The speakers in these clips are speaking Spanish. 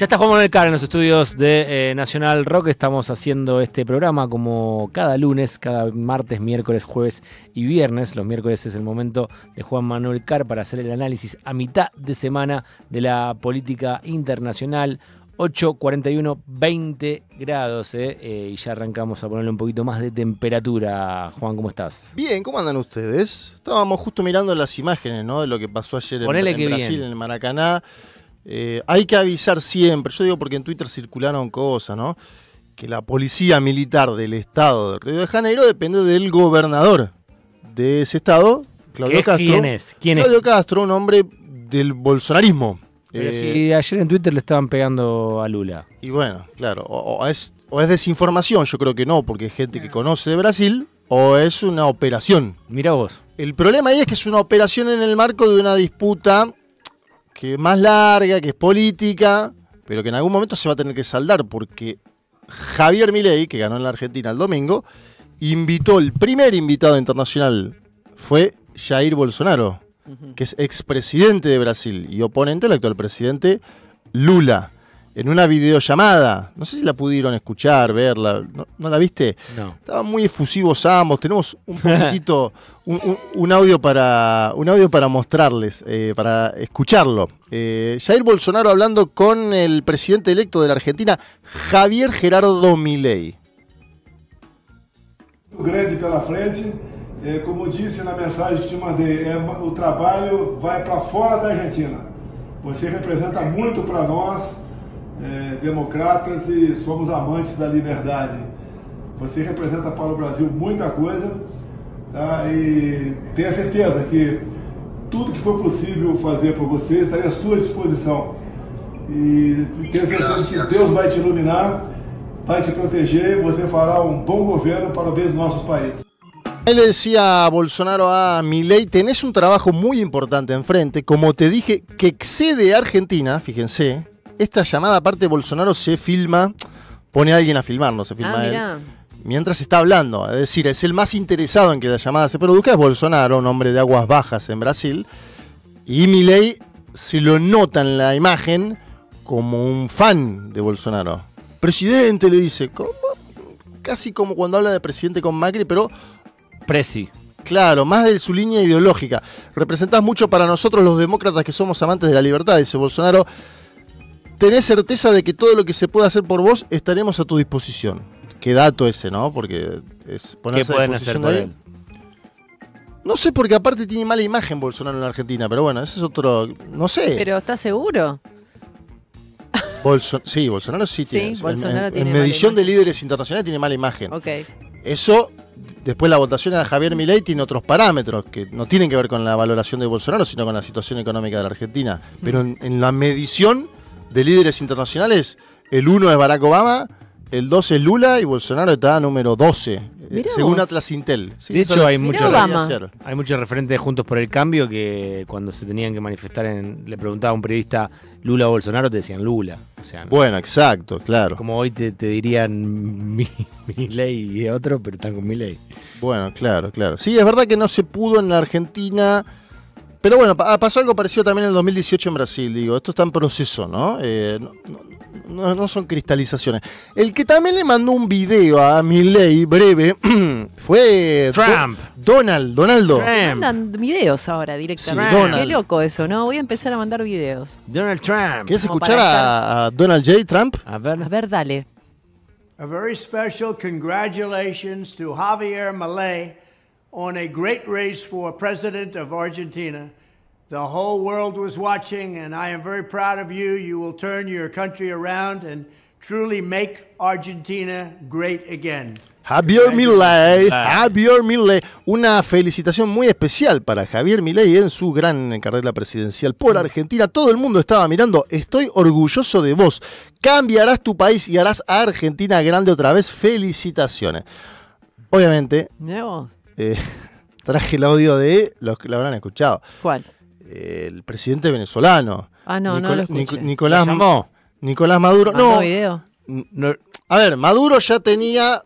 Ya está Juan Manuel Carr en los estudios de eh, Nacional Rock. Estamos haciendo este programa como cada lunes, cada martes, miércoles, jueves y viernes. Los miércoles es el momento de Juan Manuel Car para hacer el análisis a mitad de semana de la política internacional. 8.41, 20 grados, eh, eh, y ya arrancamos a ponerle un poquito más de temperatura. Juan, ¿cómo estás? Bien, ¿cómo andan ustedes? Estábamos justo mirando las imágenes, ¿no? De lo que pasó ayer en, Brasil, en el Maracaná. Eh, hay que avisar siempre, yo digo porque en Twitter circularon cosas, ¿no? Que la policía militar del estado de Río de Janeiro depende del gobernador de ese estado, Claudio Castro. ¿Quién es? ¿Quién Claudio Castro, un hombre del bolsonarismo. Pero eh, si ayer en Twitter le estaban pegando a Lula. Y bueno, claro, o, es, desinformación, yo creo que no, porque es gente que conoce de Brasil, o es una operación. Mira vos. El problema ahí es que es una operación en el marco de una disputa que es más larga, que es política, pero que en algún momento se va a tener que saldar, porque Javier Milei, que ganó en la Argentina el domingo, invitó, el primer invitado internacional fue Jair Bolsonaro, que es expresidente de Brasil y oponente del actual presidente Lula en una videollamada. No sé si la pudieron escuchar, verla. ¿No, la viste? No. Estaban muy efusivos ambos. Tenemos un poquitito, un, audio para, un audio para mostrarles, eh, para escucharlo. Eh, Jair Bolsonaro hablando con el presidente electo de la Argentina, Javier Gerardo Milei. Grande pela frente. Eh, como en la mensagem que te mandei, El o trabalho vai para fora da Argentina. Você representa mucho para nós. é, democratas e somos amantes da liberdade. Você representa para o Brasil muita coisa tá? e tenha certeza que tudo que for possível fazer por você estaria à sua disposição. E tenho certeza Graças. que Deus vai te iluminar, vai te proteger e você fará um bom governo para o bem dos nossos países. Él le decía a Bolsonaro a ah, Milei, tenés un trabajo muy importante enfrente, como te dije, que excede a Argentina, fíjense, Esta llamada, aparte, Bolsonaro se filma, pone a alguien a filmarlo, se filma ah, Mientras está hablando, es decir, es el más interesado en que la llamada se produzca, es Bolsonaro, un hombre de aguas bajas en Brasil. Y Miley se lo nota en la imagen como un fan de Bolsonaro. Presidente le dice, casi como cuando habla de presidente con Macri, pero... Presi. Claro, más de su línea ideológica. Representas mucho para nosotros los demócratas que somos amantes de la libertad, dice Bolsonaro tenés certeza de que todo lo que se pueda hacer por vos estaremos a tu disposición. Qué dato ese, ¿no? Porque es ponerse ¿Qué pueden hacer por No sé, porque aparte tiene mala imagen Bolsonaro en Argentina, pero bueno, ese es otro. No sé. ¿Pero estás seguro? sí, Bolsonaro sí, tiene. Bolsonaro en, tiene en medición de líderes internacionales tiene mala imagen. Ok. Eso, después la votación de Javier Milei tiene otros parámetros que no tienen que ver con la valoración de Bolsonaro, sino con la situación económica de la Argentina. Pero en la medición de líderes internacionales, el uno es Barack Obama, el 2 es Lula y Bolsonaro está número 12, eh, según Atlas Intel. de hecho, hay muchos, hay muchos referentes Juntos por el Cambio que cuando se tenían que manifestar, en, le preguntaba a un periodista Lula o Bolsonaro, te decían Lula. O sea, Bueno, exacto, claro. Como hoy te, dirían mi, mi, ley y otro, pero están con mi ley. Bueno, claro, claro. Sí, es verdad que no se pudo en la Argentina pero bueno, ah, pasó algo parecido también en el 2018 en Brasil, digo, esto está en proceso, eh, ¿no? no, son cristalizaciones. El que también le mandó un video a Milley, breve, fue Trump. Donald, Donaldo. Trump. Mandan videos ahora directamente. Qué loco eso, ¿no? Voy a empezar a mandar videos. Donald Trump. ¿Quieres escuchar a, Donald J. Trump? A ver. dale. A very special congratulations to Javier Milley on a great race for president of Argentina. The whole world was watching, and I am very proud of you. You will turn your country around and truly make Argentina great again. Javier Milei, Javier Milei, una felicitación muy especial para Javier Milei en su gran carrera presidencial por mm. Argentina. Todo el mundo estaba mirando, estoy orgulloso de vos. Cambiarás tu país y harás a Argentina grande otra vez. Felicitaciones. Obviamente, eh, traje el audio de los que lo habrán escuchado. ¿Cuál? el presidente venezolano. Ah, no, no Nicolás, Nicolás Maduro. no, video. A ver, Maduro ya tenía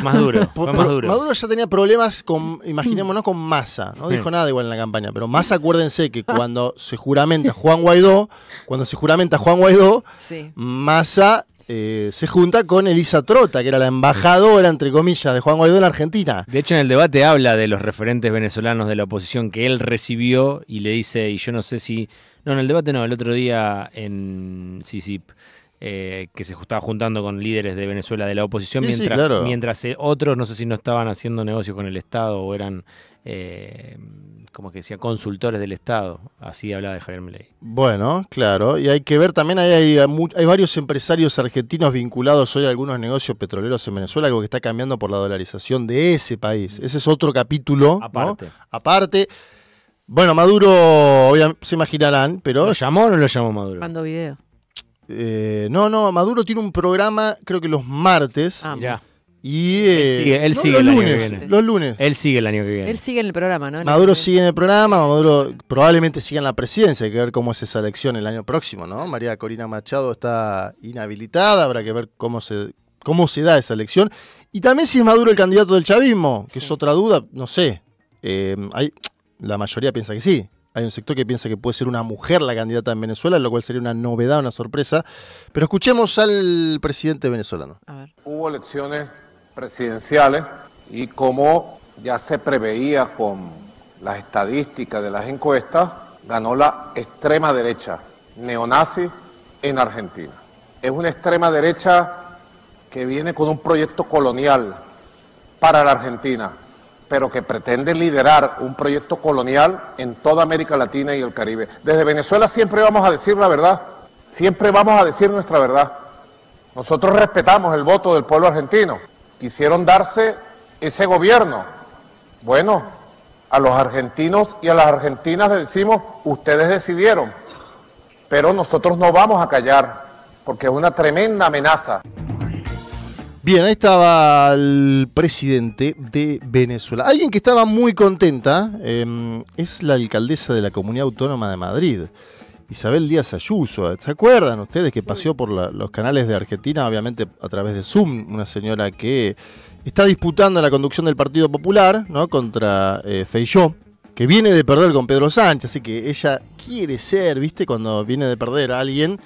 Maduro, Maduro. ya tenía problemas con, imaginémonos, con Massa. No dijo nada igual en la campaña, pero Massa, acuérdense que cuando se juramenta Juan Guaidó, cuando se juramenta Juan Guaidó, Massa eh, se junta con Elisa Trota, que era la embajadora, entre comillas, de Juan Guaidó en Argentina. De hecho, en el debate habla de los referentes venezolanos de la oposición que él recibió y le dice, y yo no sé si... No, en el debate no, el otro día en SISIP... Eh, que se estaba juntando con líderes de Venezuela de la oposición, mientras, mientras eh, otros, no sé si no estaban haciendo negocios con el Estado o eran, eh, como que decía, consultores del Estado. Así hablaba de Javier Milei. Bueno, claro, y hay que ver también, hay, varios empresarios argentinos vinculados hoy a algunos negocios petroleros en Venezuela, algo que está cambiando por la dolarización de ese país. Mm. Ese es otro capítulo. Aparte. Aparte. Bueno, Maduro, se imaginarán, pero... ¿Lo llamó o no lo llamó Maduro? Mando video. Eh, no, no, Maduro tiene un programa, creo que los martes. Ah, ya. Y, él eh, sigue, el lunes, año que viene. Los lunes. Él sigue el año que viene. Él sigue en el programa, ¿no? Maduro sigue en el programa, Maduro probablemente siga en la presidencia, hay que ver cómo es esa elección el año próximo, ¿no? María Corina Machado está inhabilitada, habrá que ver cómo se, cómo se da esa elección. Y también si es Maduro el candidato del chavismo, que es otra duda, no sé. Eh, la mayoría piensa que sí, hay un sector que piensa que puede ser una mujer la candidata en Venezuela, lo cual sería una novedad, una sorpresa. Pero escuchemos al presidente venezolano. Hubo elecciones presidenciales y como ya se preveía con las estadísticas de las encuestas, ganó la extrema derecha neonazi en Argentina. Es una extrema derecha que viene con un proyecto colonial para la Argentina pero que pretende liderar un proyecto colonial en toda América Latina y el Caribe. Desde Venezuela siempre vamos a decir la verdad, siempre vamos a decir nuestra verdad. Nosotros respetamos el voto del pueblo argentino. Quisieron darse ese gobierno. Bueno, a los argentinos y a las argentinas le decimos, ustedes decidieron, pero nosotros no vamos a callar, porque es una tremenda amenaza. Bien, ahí estaba el presidente de Venezuela. Alguien que estaba muy contenta em, es la alcaldesa de la Comunidad Autónoma de Madrid, Isabel Díaz Ayuso. ¿Se acuerdan ustedes que paseó por los canales de Argentina, obviamente a través de Zoom, una señora que está disputando la conducción del Partido Popular ¿no? contra eh, Feijó, que viene de perder con Pedro Sánchez, así que ella quiere ser, ¿viste? Cuando viene de perder a alguien,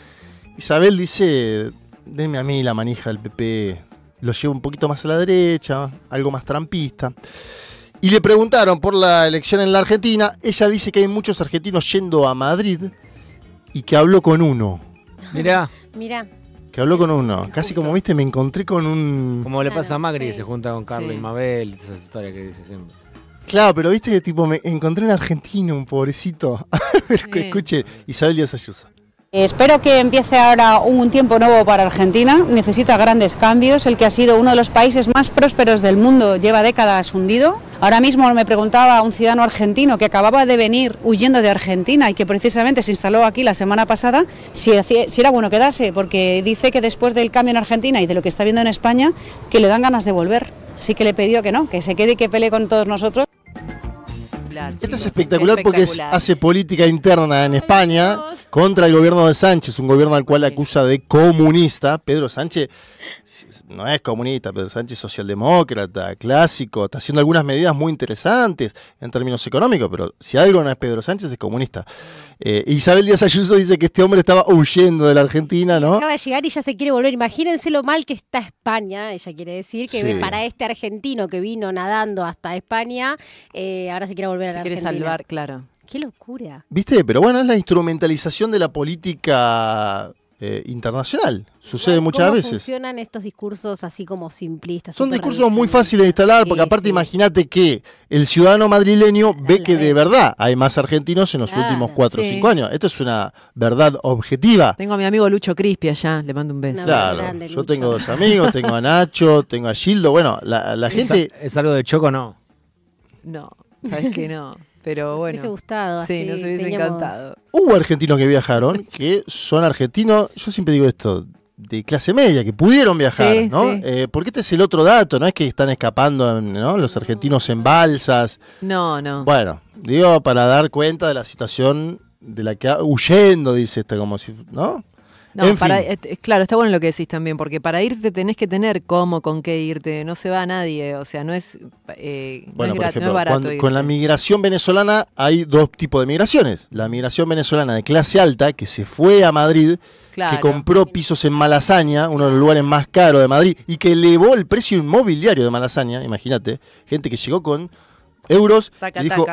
Isabel dice, denme a mí la manija del PP, lo llevo un poquito más a la derecha, algo más trampista. Y le preguntaron por la elección en la Argentina. Ella dice que hay muchos argentinos yendo a Madrid y que habló con uno. Mirá. Mirá. Que habló con uno. Casi como viste, me encontré con un. Como le pasa a Magri, que se junta con Carlos y Mabel, esas historias que dice siempre. Claro, pero viste, tipo, me encontré en Argentina un pobrecito. escuché Escuche, Isabel Díaz Ayuso. Eh, espero que empiece ahora un tiempo nuevo para Argentina. Necesita grandes cambios. El que ha sido uno de los países más prósperos del mundo lleva décadas hundido. Ahora mismo me preguntaba un ciudadano argentino que acababa de venir huyendo de Argentina y que precisamente se instaló aquí la semana pasada si, era bueno quedarse, porque dice que después del cambio en Argentina y de lo que está viendo en España, que le dan ganas de volver. Así que le pidió que no, que se quede y que pelee con todos nosotros. Esto es espectacular, porque hace política interna en España contra el gobierno de Sánchez, un gobierno al cual acusa de comunista. Pedro Sánchez no es comunista, Pedro Sánchez socialdemócrata, clásico, está haciendo algunas medidas muy interesantes en términos económicos, pero si algo no es Pedro Sánchez es comunista. Eh, Isabel Díaz Ayuso dice que este hombre estaba huyendo de la Argentina, ¿no? Acaba de llegar y ya se quiere volver. Imagínense lo mal que está España, ella quiere decir, que para este argentino que vino nadando hasta España, eh, ahora se quiere volver a la se quiere salvar, claro. Qué locura. Viste, pero bueno, es la instrumentalización de la política eh, internacional. Sucede muchas veces. ¿Cómo funcionan estos discursos así como simplistas? Son discursos muy fáciles de instalar, porque aparte imagínate que el ciudadano madrileño ve que de verdad hay más argentinos en los últimos 4 o 5 años. Esto es una verdad objetiva. Tengo a mi amigo Lucho Crispi allá, le mando un beso. yo tengo dos amigos, tengo a Nacho, tengo a Gildo. Bueno, la, gente... ¿Es, algo de Choco no? No, sabes que no. Pero bueno. hubiese gustado. Sí, nos hubiese encantado. Hubo argentinos que viajaron, que son argentinos, yo siempre digo esto, de clase media, que pudieron viajar, ¿no? Eh, porque este es el otro dato, no es que están escapando ¿no? los argentinos en balsas. No, no. Bueno, digo, para dar cuenta de la situación de la que huyendo, dice este, como si, ¿no? No, claro, está bueno lo que decís también, porque para irte tenés que tener cómo, con qué irte, no se va nadie, o sea, no es, eh, bueno, por ejemplo, con la migración venezolana hay dos tipos de migraciones. La migración venezolana de clase alta, que se fue a Madrid, que compró pisos en Malasaña, uno de los lugares más caros de Madrid, y que elevó el precio inmobiliario de Malasaña, imagínate, gente que llegó con euros y dijo,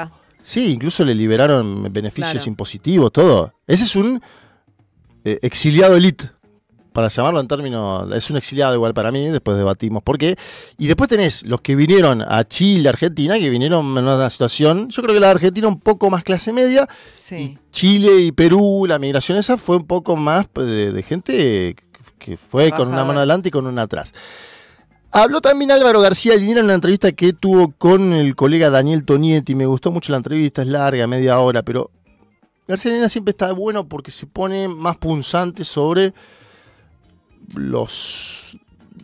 sí, incluso le liberaron beneficios impositivos, todo. Ese es un eh, exiliado elite, para llamarlo en términos, es un exiliado igual para mí, después debatimos por qué. Y después tenés los que vinieron a Chile, Argentina, que vinieron en una situación, yo creo que la Argentina un poco más clase media, Chile y Perú, la migración esa fue un poco más de, gente que fue con una mano adelante y con una atrás. Habló también Álvaro García Linera en una entrevista que tuvo con el colega Daniel Tonietti. Me gustó mucho la entrevista, es larga, media hora, pero García siempre está bueno porque se pone más punzante sobre los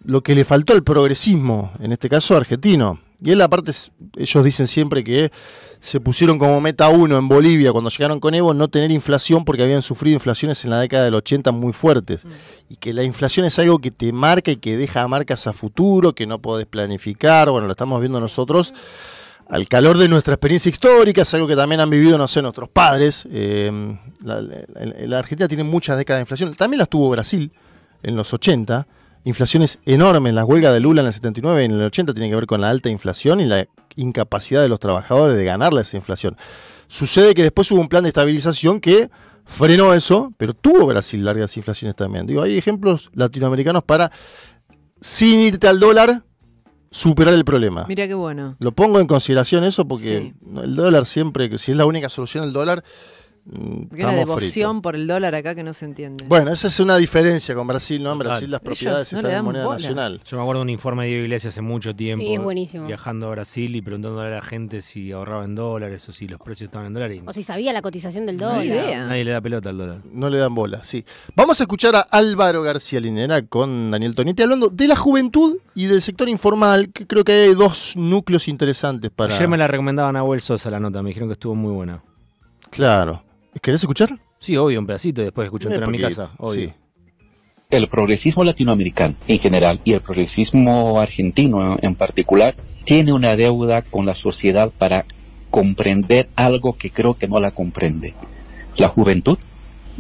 lo que le faltó al progresismo, en este caso argentino. Y él aparte, ellos dicen siempre que se pusieron como meta uno en Bolivia cuando llegaron con Evo no tener inflación porque habían sufrido inflaciones en la década del 80 muy fuertes. Mm. Y que la inflación es algo que te marca y que deja marcas a futuro, que no podés planificar, bueno, lo estamos viendo nosotros al calor de nuestra experiencia histórica, es algo que también han vivido, no sé, nuestros padres. Eh, la, Argentina tiene muchas décadas de inflación, también las tuvo Brasil en los 80, inflaciones enormes, las huelgas de Lula en el 79 y en el 80 tienen que ver con la alta inflación y la incapacidad de los trabajadores de ganarle esa inflación. Sucede que después hubo un plan de estabilización que frenó eso, pero tuvo Brasil largas inflaciones también. Digo, hay ejemplos latinoamericanos para, sin irte al dólar, superar el problema. Mira qué bueno. Lo pongo en consideración eso porque el dólar siempre, si es la única solución el dólar, porque mm, una devoción por el dólar acá que no se entiende. Bueno, esa es una diferencia con Brasil, ¿no? En Brasil las propiedades están en moneda nacional. Yo me acuerdo de un informe de Diego Iglesias hace mucho tiempo. Sí, buenísimo. Viajando a Brasil y preguntándole a la gente si ahorraba en dólares o si los precios estaban en dólares. O si sabía la cotización del dólar. Nadie, le da pelota al dólar. No le dan bola, sí. Vamos a escuchar a Álvaro García Linera con Daniel Tonetti hablando de la juventud y del sector informal, que creo que hay dos núcleos interesantes para. Ayer me la recomendaban a Abuel Sosa la nota, me dijeron que estuvo muy buena. Claro. ¿Querés escuchar? Sí, obvio, un pedacito y después escucho eh, en mi casa, El progresismo latinoamericano en general y el progresismo argentino en particular tiene una deuda con la sociedad para comprender algo que creo que no la comprende. La juventud,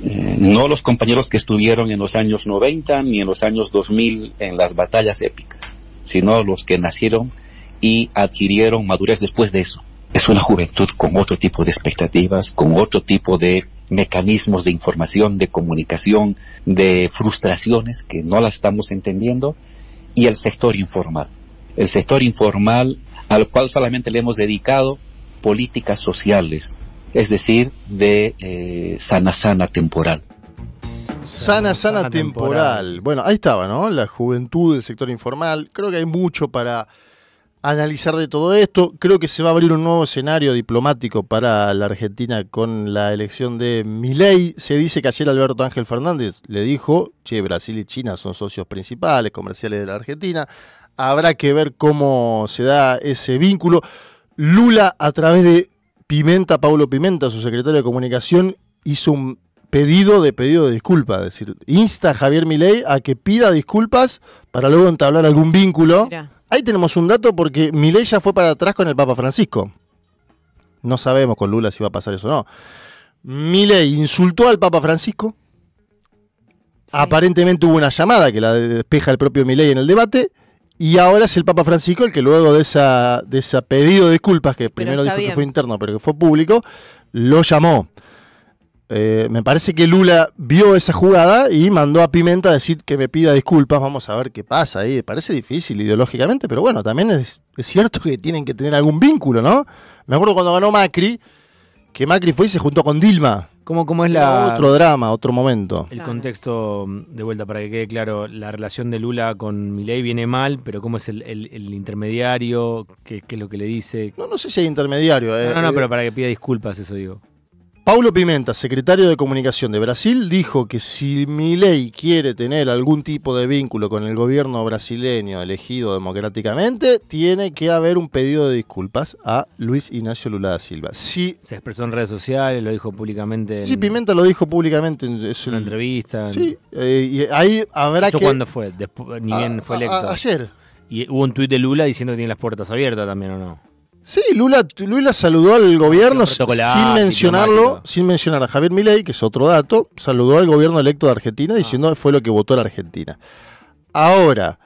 eh, no los compañeros que estuvieron en los años 90 ni en los años 2000 en las batallas épicas, sino los que nacieron y adquirieron madurez después de eso es una juventud con otro tipo de expectativas, con otro tipo de mecanismos de información, de comunicación, de frustraciones que no las estamos entendiendo, y el sector informal. El sector informal al cual solamente le hemos dedicado políticas sociales, es decir, de eh, sana sana temporal. Sana, sana, temporal. temporal. Bueno, ahí estaba, ¿no? La juventud del sector informal. Creo que hay mucho para analizar de todo esto. Creo que se va a abrir un nuevo escenario diplomático para la Argentina con la elección de Milei. Se dice que ayer Alberto Ángel Fernández le dijo, che, Brasil y China son socios principales, comerciales de la Argentina. Habrá que ver cómo se da ese vínculo. Lula, a través de Pimenta, Pablo Pimenta, su secretario de Comunicación, hizo un pedido de pedido de disculpa, es decir, insta a Javier Milei a que pida disculpas para luego entablar algún vínculo. Ahí tenemos un dato porque Milei ya fue para atrás con el Papa Francisco. No sabemos con Lula si va a pasar eso o no. Milei insultó al Papa Francisco. Aparentemente hubo una llamada que la despeja el propio Milei en el debate. Y ahora es el Papa Francisco el que luego de esa, de pedido de disculpas, que primero dijo que fue interno, pero que fue público, lo llamó. Eh, me parece que Lula vio esa jugada y mandó a Pimenta a decir que me pida disculpas. Vamos a ver qué pasa ahí. Parece difícil ideológicamente, pero bueno, también es, cierto que tienen que tener algún vínculo, ¿no? Me acuerdo cuando ganó Macri, que Macri fue y se juntó con Dilma. ¿Cómo, cómo es la... Otro drama, otro momento. El contexto, de vuelta, para que quede claro, la relación de Lula con Milei viene mal, pero ¿cómo es el, intermediario? ¿Qué, es lo que le dice? No, no sé si hay intermediario. Eh, no, no, eh, pero para que pida disculpas, eso digo. Paulo Pimenta, secretario de Comunicación de Brasil, dijo que si Milei quiere tener algún tipo de vínculo con el gobierno brasileño elegido democráticamente, tiene que haber un pedido de disculpas a Luis Ignacio Lula da Silva. Se expresó en redes sociales, lo dijo públicamente. sí, Pimenta lo dijo públicamente en, una entrevista. Sí, eh, y ahí habrá que. cuándo fue? ni ah, bien fue ah, electo. Ah, ayer. Y hubo un tuit de Lula diciendo que tiene las puertas abiertas también, ¿o no? Sí, Lula, Lula saludó al gobierno sin mencionarlo, sin mencionar a Javier Milei, que es otro dato, saludó al gobierno electo de Argentina diciendo que fue lo que votó la Argentina. Ahora,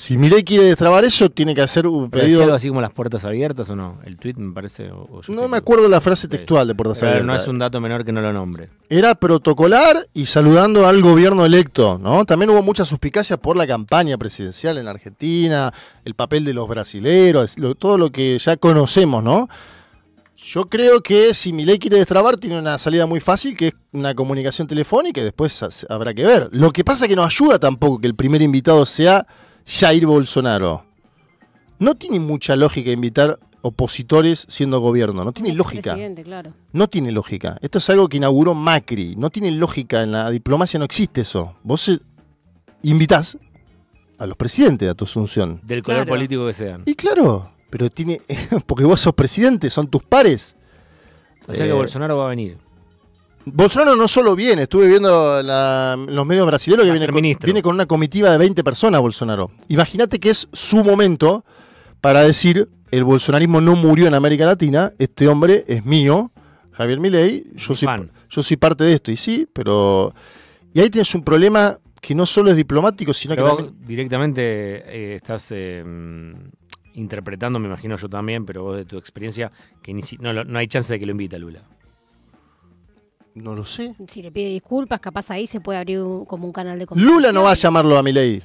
si Milei quiere destrabar eso, tiene que hacer un pedido. algo así como las puertas abiertas o no? El tweet me parece. no me acuerdo la frase textual de puertas abiertas. no es un dato menor que no lo nombre. Era protocolar y saludando al gobierno electo, ¿no? También hubo mucha suspicacia por la campaña presidencial en la Argentina, el papel de los brasileros, todo lo que ya conocemos, ¿no? Yo creo que si Milei quiere destrabar, tiene una salida muy fácil, que es una comunicación telefónica y después habrá que ver. Lo que pasa es que no ayuda tampoco que el primer invitado sea Jair Bolsonaro. No tiene mucha lógica invitar opositores siendo gobierno, no tiene lógica. No tiene lógica. Esto es algo que inauguró Macri, no tiene lógica, en la diplomacia no existe eso. Vos eh, invitás a los presidentes a tu asunción. Del color político que sean. Y claro, pero tiene, porque vos sos presidente, son tus pares. O sea que eh, Bolsonaro va a venir. Bolsonaro no solo viene, estuve viendo los medios brasileños que viene con, viene con, una comitiva de 20 personas Bolsonaro. Imagínate que es su momento para decir, el bolsonarismo no murió en América Latina, este hombre es mío, Javier Milei, yo soy, yo soy parte de esto. Y sí, pero... Y ahí tienes un problema que no solo es diplomático, sino que... directamente eh, estás... Eh, interpretando, me imagino yo también, pero vos de tu experiencia, que no, no hay chance de que lo invite a Lula. No lo sé. Si le pide disculpas, capaz ahí se puede abrir como un canal de comunicación. Lula no va a llamarlo a Milei.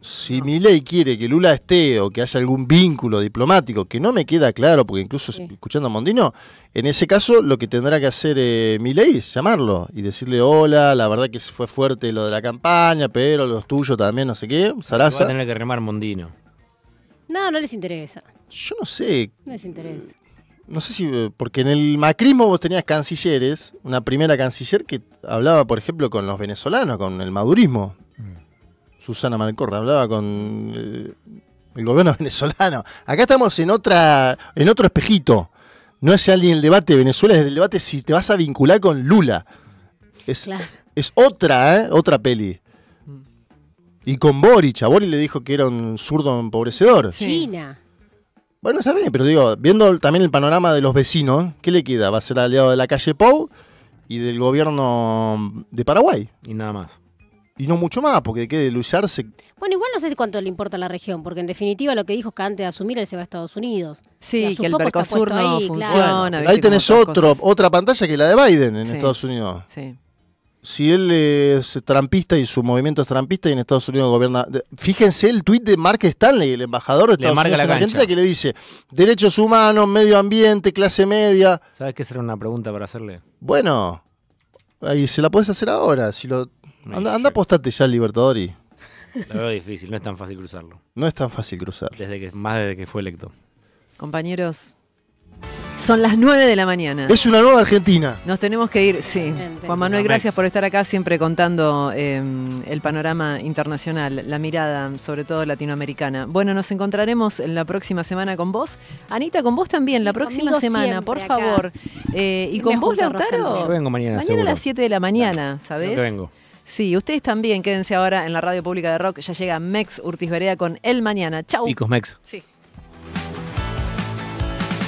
Si Milei quiere que Lula esté o que haya algún vínculo diplomático, que no me queda claro, porque incluso escuchando a Mondino, en ese caso lo que tendrá que hacer eh, Milei es llamarlo y decirle hola, la verdad que fue fuerte lo de la campaña, pero los tuyos también, no sé qué, Sarasa. Va a tener que remar Mondino. No, no les interesa. Yo no sé. No les interesa no sé si, eh, porque en el macrismo vos tenías cancilleres, una primera canciller que hablaba, por ejemplo, con los venezolanos, con el madurismo. Mm. Susana Malcorra hablaba con eh, el, gobierno venezolano. Acá estamos en otra, en otro espejito. No es alguien el debate de Venezuela, es el debate si te vas a vincular con Lula. Es, otra, ¿eh? otra peli. Mm. Y con Boric, a Boric le dijo que era un zurdo empobrecedor. Sí. China. Bueno, se pero digo, viendo también el panorama de los vecinos, ¿qué le queda? Va a ser aliado de la calle Pou y del gobierno de Paraguay. Y nada más. Y no mucho más, porque quede Luis Arce. Bueno, igual no sé cuánto le importa a la región, porque en definitiva lo que dijo es que antes de asumir él se va a Estados Unidos. Sí, que el Mercosur no ahí, funciona. Ahí tenés otro, otra pantalla que la de Biden en Estados Unidos. Sí si él es trampista y su movimiento es trampista y en Estados Unidos gobierna. Fíjense el tuit de Mark Stanley, el embajador de Estados Unidos la Argentina, que le dice derechos humanos, medio ambiente, clase media. ¿Sabes qué será una pregunta para hacerle? Bueno, ahí se la puedes hacer ahora. Si lo, anda, anda apostarte ya al Libertador y. Lo veo difícil, no es tan fácil cruzarlo. No es tan fácil cruzar. Desde que, más desde que fue electo. Compañeros, son las 9 de la mañana. Es una nueva Argentina. Nos tenemos que ir, sí. Juan Manuel, gracias por estar acá siempre contando em, el panorama internacional, la mirada, sobre todo latinoamericana. Bueno, nos encontraremos la próxima semana con vos. Anita, con vos también, la próxima semana, por favor. Eh, y con vos, Lautaro. Yo vengo mañana. Mañana a las 7 de la mañana, ¿sabes? Yo vengo. Sí, ustedes también, quédense ahora en la radio pública de rock. Ya llega Mex Urtizberea con El Mañana. Chau. con Mex. Sí.